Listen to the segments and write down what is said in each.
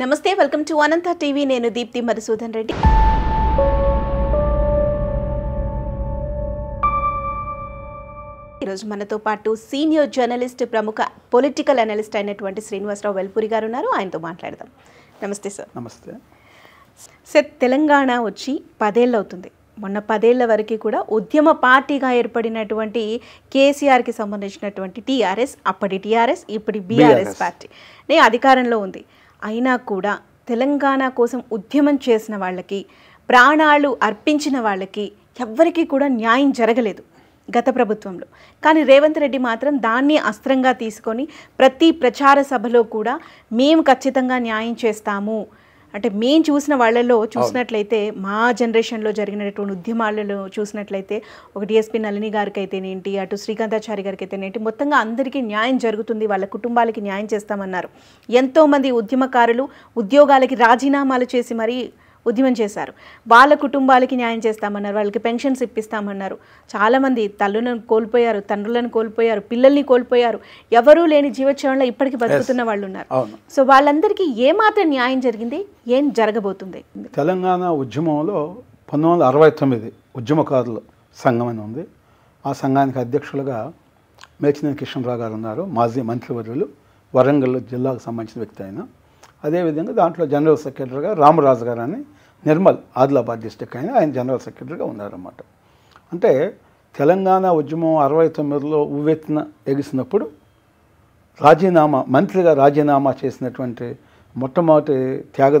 నమస్తే welcome to Anantha TV నేను దీప్తి మధుసూదన్ రెడ్డి ఈరోజు మనతో పాటు సీనియర్ జర్నలిస్ట్ ప్రముఖ పొలిటికల్ అనలిస్ట్ అయినటువంటి శ్రీనివాసరావు వెల్పూరి గారు ఉన్నారు ఆయనతో మాట్లాడదాం నమస్తే సార్ నమస్తే సార్ తెలంగాణ వచ్చి పదేళ్ళు అవుతుంది మొన్న పదేళ్ల వరకు కూడా ఉద్యమ పార్టీగా ఏర్పడినటువంటి కేసీఆర్కి సంబంధించినటువంటి టీఆర్ఎస్ అప్పటి టీఆర్ఎస్ ఇప్పటి బీఆర్ఎస్ పార్టీ అధికారంలో ఉంది అయినా కూడా తెలంగాణ కోసం ఉద్యమం చేసిన వాళ్ళకి ప్రాణాలు అర్పించిన వాళ్ళకి ఎవ్వరికీ కూడా న్యాయం జరగలేదు గత ప్రభుత్వంలో కానీ రేవంత్ రెడ్డి మాత్రం దాన్ని అస్త్రంగా తీసుకొని ప్రతి ప్రచార సభలో కూడా మేము ఖచ్చితంగా న్యాయం చేస్తాము అంటే మేము చూసిన వాళ్ళలో చూసినట్లయితే మా జనరేషన్లో జరిగినటువంటి ఉద్యమాలలో చూసినట్లయితే ఒక డిఎస్పీ నళిని గారికి అయితేనేంటి అటు శ్రీకాంతాచారి గారికి అయితేనేంటి మొత్తంగా అందరికీ న్యాయం జరుగుతుంది వాళ్ళ కుటుంబాలకి న్యాయం చేస్తామన్నారు ఎంతోమంది ఉద్యమకారులు ఉద్యోగాలకి రాజీనామాలు చేసి మరీ ఉద్యమం చేశారు వాళ్ళ కుటుంబాలకి న్యాయం చేస్తామన్నారు వాళ్ళకి పెన్షన్స్ ఇప్పిస్తామన్నారు చాలామంది తల్లులను కోల్పోయారు తండ్రులను కోల్పోయారు పిల్లల్ని కోల్పోయారు ఎవరూ లేని జీవోత్సవంలో ఇప్పటికీ బతుకుతున్న వాళ్ళు ఉన్నారు సో వాళ్ళందరికీ ఏమాత్రం న్యాయం జరిగింది ఏం జరగబోతుంది తెలంగాణ ఉద్యమంలో పంతొమ్మిది వందల అరవై తొమ్మిది ఉద్యమకారుల సంఘం అని ఉంది ఆ సంఘానికి అధ్యక్షులుగా మేచినేని కిషన్రావు గారు ఉన్నారు మాజీ మంత్రివర్యులు వరంగల్ జిల్లాకు సంబంధించిన వ్యక్తి ఆయన అదేవిధంగా దాంట్లో జనరల్ సెక్రటరీగా రామరాజు గారు అని నిర్మల్ ఆదిలాబాద్ డిస్టిక్ ఆయన ఆయన జనరల్ సెక్రటరీగా ఉన్నారన్నమాట అంటే తెలంగాణ ఉద్యమం అరవై తొమ్మిదిలో ఉవ్వెత్తున ఎగిసినప్పుడు రాజీనామా మంత్రిగా రాజీనామా చేసినటువంటి మొట్టమొదటి త్యాగ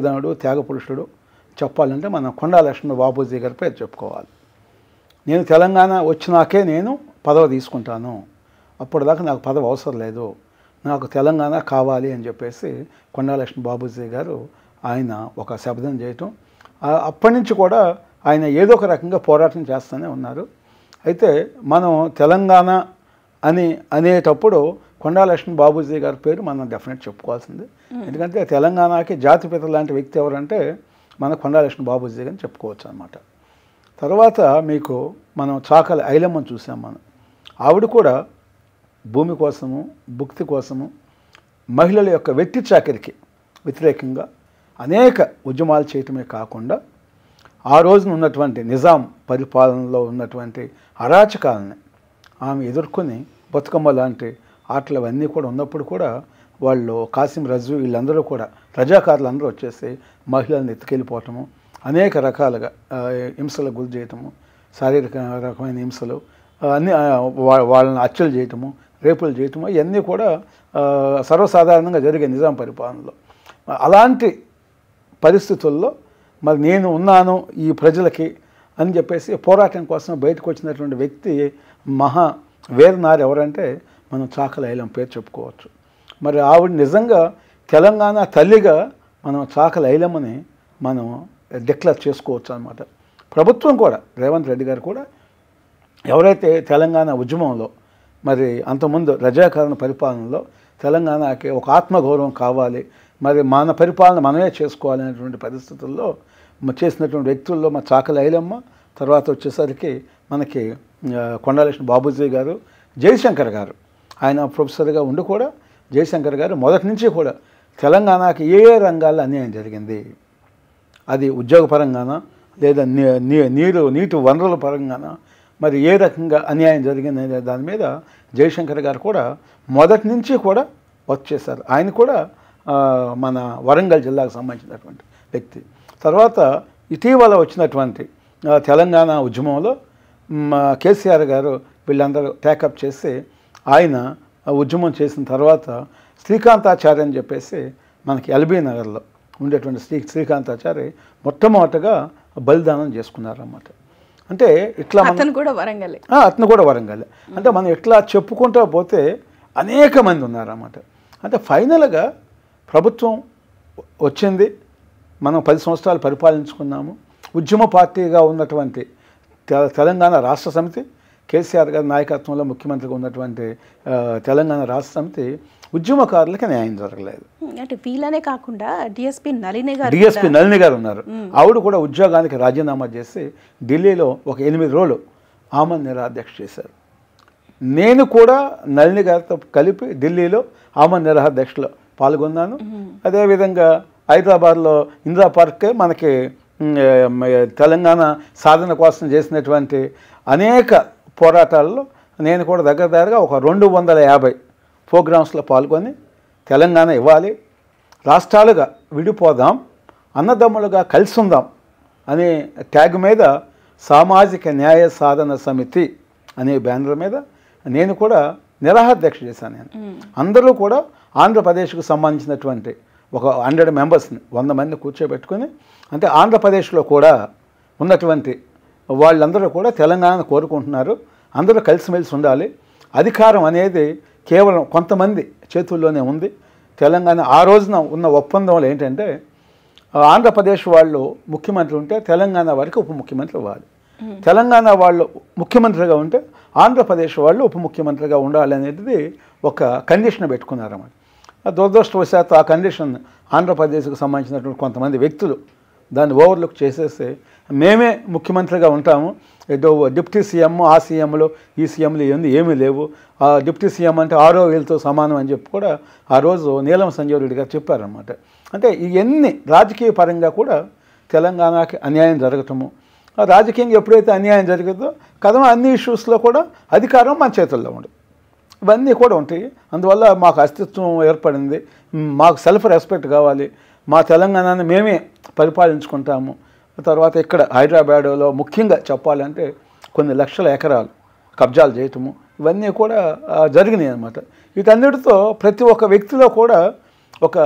త్యాగపురుషుడు చెప్పాలంటే మనం కొండా లక్ష్మణ బాబూజీ గారి పేరు చెప్పుకోవాలి నేను తెలంగాణ వచ్చినాకే నేను పదవి తీసుకుంటాను అప్పటిదాకా నాకు పదవి అవసరం లేదు నాకు తెలంగాణ కావాలి అని చెప్పేసి కొండా లక్ష్మణ బాబూజీ గారు ఆయన ఒక శబ్దం చేయటం అప్పటి నుంచి కూడా ఆయన ఏదో ఒక రకంగా పోరాటం చేస్తూనే ఉన్నారు అయితే మనం తెలంగాణ అని అనేటప్పుడు కొండా లక్ష్మీ బాబుజీ గారి పేరు మనం డెఫినెట్ చెప్పుకోవాల్సింది ఎందుకంటే తెలంగాణకి జాతిపిత లాంటి వ్యక్తి ఎవరంటే మన కొండా లక్ష్మీ బాబుజీ గారిని చెప్పుకోవచ్చు అనమాట తర్వాత మీకు మనం చాకలి ఐలమ్మను చూసాం మనం ఆవిడ కూడా భూమి కోసము భుక్తి కోసము మహిళల యొక్క వెట్టి చాకరికి వ్యతిరేకంగా అనేక ఉద్యమాలు చేయటమే కాకుండా ఆ రోజున ఉన్నటువంటి నిజాం పరిపాలనలో ఉన్నటువంటి అరాచకాలని ఆమె ఎదుర్కొని బతుకమ్మ లాంటి ఆటలు అవన్నీ కూడా ఉన్నప్పుడు కూడా వాళ్ళు కాసిం రజు వీళ్ళందరూ కూడా రజాకారులు అందరూ వచ్చేసి మహిళలను ఎత్తుకెళ్ళిపోవటము అనేక రకాలుగా హింసలకు గురి చేయటము శారీరక రకమైన హింసలు అన్ని వాళ్ళని అచ్చలు చేయటము రేపులు చేయటము ఇవన్నీ కూడా సర్వసాధారణంగా జరిగే నిజాం పరిపాలనలో అలాంటి పరిస్థితుల్లో మరి నేను ఉన్నాను ఈ ప్రజలకి అని చెప్పేసి పోరాటం కోసం బయటకు వచ్చినటువంటి వ్యక్తి మహా వేరనారు ఎవరంటే మనం చాకలైలం పేరు చెప్పుకోవచ్చు మరి ఆవిడ నిజంగా తెలంగాణ తల్లిగా మనం చాకలైలమని మనం డిక్లేర్ చేసుకోవచ్చు అనమాట ప్రభుత్వం కూడా రేవంత్ రెడ్డి గారు కూడా ఎవరైతే తెలంగాణ ఉద్యమంలో మరి అంతకుముందు రజాకరణ పరిపాలనలో తెలంగాణకి ఒక ఆత్మగౌరవం కావాలి మరి మన పరిపాలన మనమే చేసుకోవాలనేటువంటి పరిస్థితుల్లో చేసినటువంటి వ్యక్తుల్లో మా చాకలి ఐలమ్మ తర్వాత వచ్చేసరికి మనకి కొండలక్ష్మి బాబుజీ గారు జయశంకర్ గారు ఆయన ప్రొఫెసర్గా ఉండి కూడా జయశంకర్ గారు మొదటి నుంచి కూడా తెలంగాణకి ఏ రంగాల్లో అన్యాయం జరిగింది అది ఉద్యోగపరంగాన లేదా నీరు నీటి వనరుల పరంగాన మరి ఏ రకంగా అన్యాయం జరిగింది అనే దాని మీద జయశంకర్ గారు కూడా మొదటి నుంచి కూడా వర్క్ చేశారు ఆయన కూడా మన వరంగల్ జిల్లాకు సంబంధించినటువంటి వ్యక్తి తర్వాత ఇటీవల వచ్చినటువంటి తెలంగాణ ఉద్యమంలో కేసీఆర్ గారు వీళ్ళందరూ టేకప్ చేసి ఆయన ఉద్యమం చేసిన తర్వాత శ్రీకాంతాచార్య అని చెప్పేసి మనకి ఎల్బీ నగర్లో ఉండేటువంటి శ్రీ శ్రీకాంతాచారి మొట్టమొదటగా బలిదానం చేసుకున్నారన్నమాట అంటే ఇట్లా అతను కూడా వరంగలే అతను కూడా వరంగలే అంటే మనం ఇట్లా చెప్పుకుంటూ పోతే అనేక మంది ఉన్నారన్నమాట అంటే ఫైనల్గా ప్రభుత్వం వచ్చింది మనం పది సంవత్సరాలు పరిపాలించుకున్నాము ఉద్యమ పార్టీగా ఉన్నటువంటి తెలంగాణ రాష్ట్ర సమితి కేసీఆర్ గారి నాయకత్వంలో ముఖ్యమంత్రిగా ఉన్నటువంటి తెలంగాణ రాష్ట్ర సమితి ఉద్యమకారులకి న్యాయం జరగలేదు అంటే వీళ్ళనే కాకుండా డిఎస్పీ నలిని గారు డిఎస్పీ నళిని గారు ఉన్నారు ఆవిడ కూడా ఉద్యోగానికి రాజీనామా చేసి ఢిల్లీలో ఒక ఎనిమిది రోజులు ఆమెను నిరాధ్యక్ష చేశారు నేను కూడా నలిని గారితో కలిపి ఢిల్లీలో ఆమె నిరాధ్యక్షలో పాల్గొన్నాను అదేవిధంగా హైదరాబాద్లో ఇందిరా పార్క్ మనకి తెలంగాణ సాధన కోసం చేసినటువంటి అనేక పోరాటాల్లో నేను కూడా దగ్గర దగ్గరగా ఒక రెండు వందల యాభై ప్రోగ్రామ్స్లో పాల్గొని తెలంగాణ ఇవ్వాలి రాష్ట్రాలుగా విడిపోదాం అన్నదమ్ములుగా కలిసి ఉందాం అనే ట్యాగ్ మీద సామాజిక న్యాయ సాధన సమితి అనే బ్యానర్ మీద నేను కూడా నిరాహాధ్యక్ష చేశాను నేను అందరూ కూడా ఆంధ్రప్రదేశ్కు సంబంధించినటువంటి ఒక హండ్రెడ్ మెంబర్స్ని వంద మంది కూర్చోబెట్టుకొని అంటే ఆంధ్రప్రదేశ్లో కూడా ఉన్నటువంటి వాళ్ళందరూ కూడా తెలంగాణ కోరుకుంటున్నారు అందరూ కలిసిమెలిసి ఉండాలి అధికారం అనేది కేవలం కొంతమంది చేతుల్లోనే ఉంది తెలంగాణ ఆ రోజున ఉన్న ఒప్పందంలో ఏంటంటే ఆంధ్రప్రదేశ్ వాళ్ళు ముఖ్యమంత్రి ఉంటే తెలంగాణ వారికి ఉప ముఖ్యమంత్రి వాళ్ళు తెలంగాణ వాళ్ళు ముఖ్యమంత్రిగా ఉంటే ఆంధ్రప్రదేశ్ వాళ్ళు ఉప ముఖ్యమంత్రిగా ఉండాలి అనేది ఒక కండిషన్ పెట్టుకున్నారన్నమాట దురదృష్టవశాత్తు ఆ కండిషన్ ఆంధ్రప్రదేశ్కు సంబంధించినటువంటి కొంతమంది వ్యక్తులు దాన్ని ఓవర్లుక్ చేసేస్తే మేమే ముఖ్యమంత్రిగా ఉంటాము ఏదో డిప్యూటీ సీఎం ఆ సీఎంలు ఈ సీఎంలు ఇవన్నీ ఏమీ లేవు ఆ డిప్యూటీ సీఎం అంటే ఆరో వీళ్ళతో సమానం అని చెప్పి కూడా ఆ రోజు నీలం సంజీవ్ రెడ్డి గారు చెప్పారనమాట అంటే ఇవన్నీ రాజకీయ పరంగా కూడా తెలంగాణకి అన్యాయం జరగటము రాజకీయంగా ఎప్పుడైతే అన్యాయం జరిగిందో కదా అన్ని ఇష్యూస్లో కూడా అధికారం మన చేతుల్లో ఉండదు ఇవన్నీ కూడా ఉంటాయి అందువల్ల మాకు అస్తిత్వం ఏర్పడింది మాకు సెల్ఫ్ రెస్పెక్ట్ కావాలి మా తెలంగాణని మేమే పరిపాలించుకుంటాము తర్వాత ఇక్కడ హైదరాబాద్లో ముఖ్యంగా చెప్పాలంటే కొన్ని లక్షల ఎకరాలు కబ్జాలు చేయటము ఇవన్నీ కూడా జరిగినాయి అనమాట వీటన్నిటితో ప్రతి ఒక్క వ్యక్తిలో కూడా ఒక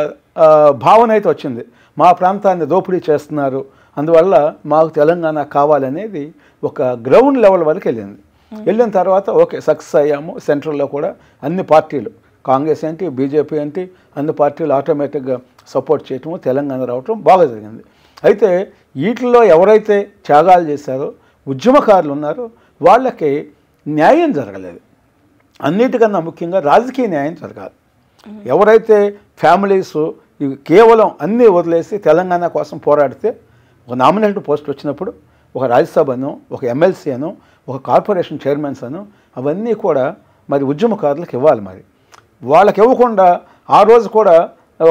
భావన అయితే వచ్చింది మా ప్రాంతాన్ని దోపిడీ చేస్తున్నారు అందువల్ల మాకు తెలంగాణ కావాలనేది ఒక గ్రౌండ్ లెవెల్ వరకు వెళ్ళింది వెళ్ళిన తర్వాత ఓకే సక్సెస్ అయ్యాము సెంట్రల్లో కూడా అన్ని పార్టీలు కాంగ్రెస్ ఏంటి బీజేపీ ఏంటి అన్ని పార్టీలు ఆటోమేటిక్గా సపోర్ట్ చేయటము తెలంగాణ రావటం బాగా జరిగింది అయితే వీటిల్లో ఎవరైతే త్యాగాలు చేశారో ఉద్యమకారులు ఉన్నారో వాళ్ళకి న్యాయం జరగలేదు అన్నిటికన్నా ముఖ్యంగా రాజకీయ న్యాయం జరగాలి ఎవరైతే ఫ్యామిలీస్ కేవలం అన్నీ వదిలేసి తెలంగాణ కోసం పోరాడితే ఒక నామినేటెడ్ పోస్ట్ వచ్చినప్పుడు ఒక రాజ్యసభను ఒక ఎమ్మెల్సీ అను ఒక కార్పొరేషన్ చైర్మన్స్ అను అవన్నీ కూడా మరి ఉద్యమకారులకు ఇవ్వాలి మరి వాళ్ళకి ఇవ్వకుండా ఆ రోజు కూడా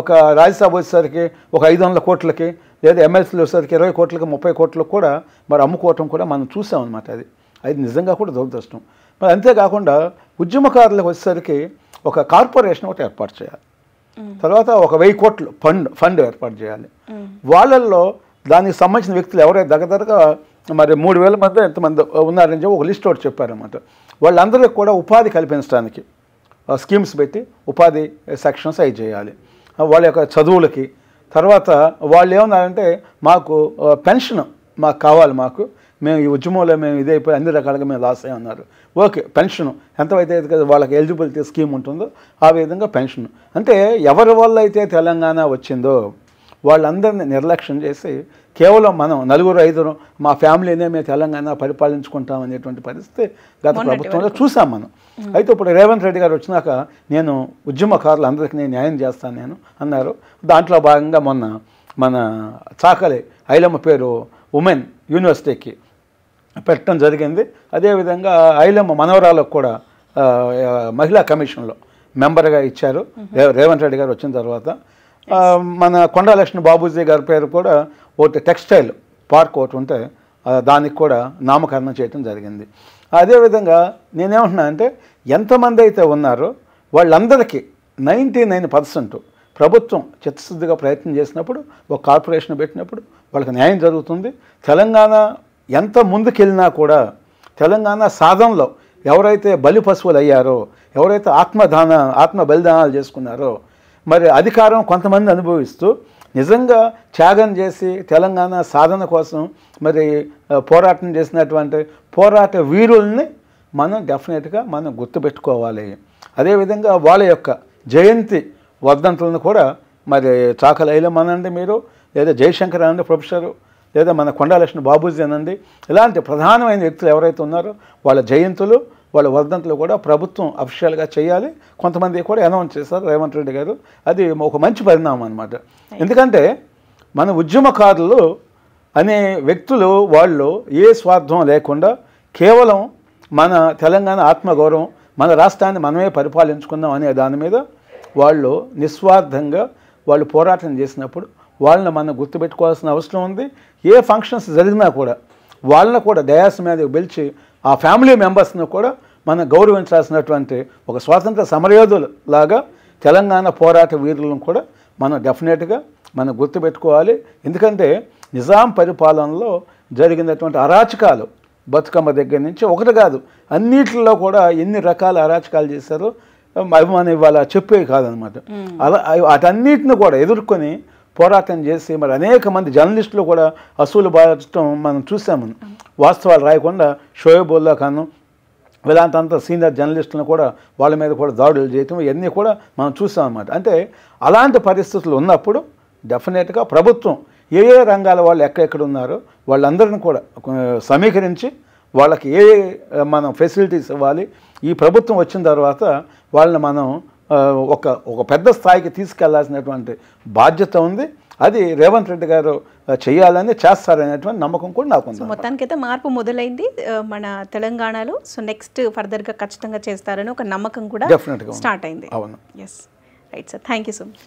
ఒక రాజ్యసభ వచ్చేసరికి ఒక ఐదు వందల కోట్లకి లేదా ఎమ్మెల్సీలు వచ్చేసరికి ఇరవై కోట్లకి ముప్పై కోట్లకు కూడా మరి అమ్ముకోవటం కూడా మనం చూసామన్నమాట అది అది నిజంగా కూడా దురదృష్టం మరి అంతేకాకుండా ఉద్యమకారులకు వచ్చేసరికి ఒక కార్పొరేషన్ ఒకటి ఏర్పాటు చేయాలి తర్వాత ఒక వెయ్యి కోట్లు ఫండ్ ఫండ్ ఏర్పాటు చేయాలి వాళ్ళల్లో దానికి సంబంధించిన వ్యక్తులు ఎవరైతే దగ్గరగా మరి మూడు వేల మంది ఎంతమంది ఉన్నారని చెప్పి ఒక లిస్ట్ ఒకటి చెప్పారన్నమాట వాళ్ళందరికీ కూడా ఉపాధి కల్పించడానికి స్కీమ్స్ పెట్టి ఉపాధి సెక్షన్స్ అవి చేయాలి వాళ్ళ యొక్క చదువులకి తర్వాత వాళ్ళు ఏమన్నారంటే మాకు పెన్షన్ మాకు కావాలి మాకు మేము ఈ ఉద్యమంలో మేము ఇదైపోయి అన్ని రకాలుగా మేము లాస్ అయ్యన్నారు ఓకే పెన్షన్ ఎంతవైతే వాళ్ళకి ఎలిజిబిలిటీ స్కీమ్ ఉంటుందో ఆ విధంగా పెన్షన్ అంటే ఎవరి వల్ల అయితే తెలంగాణ వచ్చిందో వాళ్ళందరినీ నిర్లక్ష్యం చేసి కేవలం మనం నలుగురు ఐదురు మా ఫ్యామిలీనే మేము తెలంగాణ పరిపాలించుకుంటాం అనేటువంటి పరిస్థితి గత ప్రభుత్వంలో చూసాం మనం అయితే ఇప్పుడు రేవంత్ రెడ్డి గారు వచ్చినాక నేను ఉద్యమకారులు అందరికీ నేను న్యాయం చేస్తాను నేను అన్నారు దాంట్లో భాగంగా మొన్న మన చాకలి ఐలమ్మ పేరు ఉమెన్ యూనివర్సిటీకి పెట్టడం జరిగింది అదేవిధంగా ఐలమ్మ మనవరాలకు కూడా మహిళా కమిషన్లో మెంబర్గా ఇచ్చారు రేవంత్ రెడ్డి గారు వచ్చిన తర్వాత మన కొండలక్ష్మి బాబూజీ గారి పేరు కూడా ఒకటి టెక్స్టైల్ పార్క్ ఒకటి ఉంటే దానికి కూడా నామకరణం చేయటం జరిగింది అదేవిధంగా నేనేమంటున్నా అంటే ఎంతమంది అయితే ఉన్నారో వాళ్ళందరికీ నైంటీ నైన్ పర్సెంట్ ప్రభుత్వం చిత్తశుద్ధిగా ప్రయత్నం చేసినప్పుడు ఒక కార్పొరేషన్ పెట్టినప్పుడు వాళ్ళకి న్యాయం జరుగుతుంది తెలంగాణ ఎంత ముందుకెళ్ళినా కూడా తెలంగాణ సాధనలో ఎవరైతే బలి పశువులు అయ్యారో ఎవరైతే ఆత్మదాన ఆత్మ బలిదానాలు చేసుకున్నారో మరి అధికారం కొంతమంది అనుభవిస్తూ నిజంగా త్యాగం చేసి తెలంగాణ సాధన కోసం మరి పోరాటం చేసినటువంటి పోరాట వీరుల్ని మనం డెఫినెట్గా మనం గుర్తుపెట్టుకోవాలి అదేవిధంగా వాళ్ళ యొక్క జయంతి వర్ధంతులను కూడా మరి చాకలైలం అనండి మీరు లేదా జయశంకర్ అనండి ప్రొఫెసరు లేదా మన కొండాలక్ష్మి బాబూజీ అనండి ఇలాంటి ప్రధానమైన వ్యక్తులు ఎవరైతే ఉన్నారో వాళ్ళ జయంతులు వాళ్ళ వర్ధంతులు కూడా ప్రభుత్వం అఫిషియల్గా చేయాలి కొంతమంది కూడా అనౌన్స్ చేశారు రేవంత్ రెడ్డి గారు అది ఒక మంచి పరిణామం అనమాట ఎందుకంటే మన ఉద్యమకారులు అనే వ్యక్తులు వాళ్ళు ఏ స్వార్థం లేకుండా కేవలం మన తెలంగాణ ఆత్మగౌరవం మన రాష్ట్రాన్ని మనమే పరిపాలించుకుందాం అనే దాని మీద వాళ్ళు నిస్వార్థంగా వాళ్ళు పోరాటం చేసినప్పుడు వాళ్ళని మనం గుర్తుపెట్టుకోవాల్సిన అవసరం ఉంది ఏ ఫంక్షన్స్ జరిగినా కూడా వాళ్ళని కూడా డయాస్ మీద పిలిచి ఆ ఫ్యామిలీ మెంబర్స్ను కూడా మనం గౌరవించాల్సినటువంటి ఒక స్వాతంత్ర సమరయోధులాగా తెలంగాణ పోరాట వీరులను కూడా మనం డెఫినెట్గా మనం గుర్తుపెట్టుకోవాలి ఎందుకంటే నిజాం పరిపాలనలో జరిగినటువంటి అరాచకాలు బతుకమ్మ దగ్గర నుంచి ఒకటి కాదు అన్నిటిలో కూడా ఎన్ని రకాల అరాచకాలు చేశారో అభిమానం ఇవాళ చెప్పేవి కాదనమాట అలా అటన్నిటిని కూడా ఎదుర్కొని పోరాటం చేసి మరి అనేక మంది జర్నలిస్టులు కూడా అసూలు బాధించడం మనం చూసాము వాస్తవాలు రాయకుండా షోయబుల్లా ఖాను వీళ్ళంత సీనియర్ జర్నలిస్టులను కూడా వాళ్ళ మీద కూడా దాడులు చేయటం ఇవన్నీ కూడా మనం చూసాం అంటే అలాంటి పరిస్థితులు ఉన్నప్పుడు డెఫినెట్గా ప్రభుత్వం ఏ ఏ రంగాల వాళ్ళు ఎక్కడెక్కడ ఉన్నారో వాళ్ళందరిని కూడా సమీకరించి వాళ్ళకి ఏ మనం ఫెసిలిటీస్ ఇవ్వాలి ఈ ప్రభుత్వం వచ్చిన తర్వాత వాళ్ళని మనం ఒక ఒక పెద్ద స్థాయికి తీసుకెళ్లాల్సినటువంటి బాధ్యత ఉంది అది రేవంత్ రెడ్డి గారు చేయాలని చేస్తారనేటువంటి నమ్మకం కూడా నాకు ఉంది మొత్తానికైతే మార్పు మొదలైంది మన తెలంగాణలో సో నెక్స్ట్ ఫర్దర్గా ఖచ్చితంగా చేస్తారని ఒక నమ్మకం కూడా స్టార్ట్ అయింది అవును yes right sir thank you so much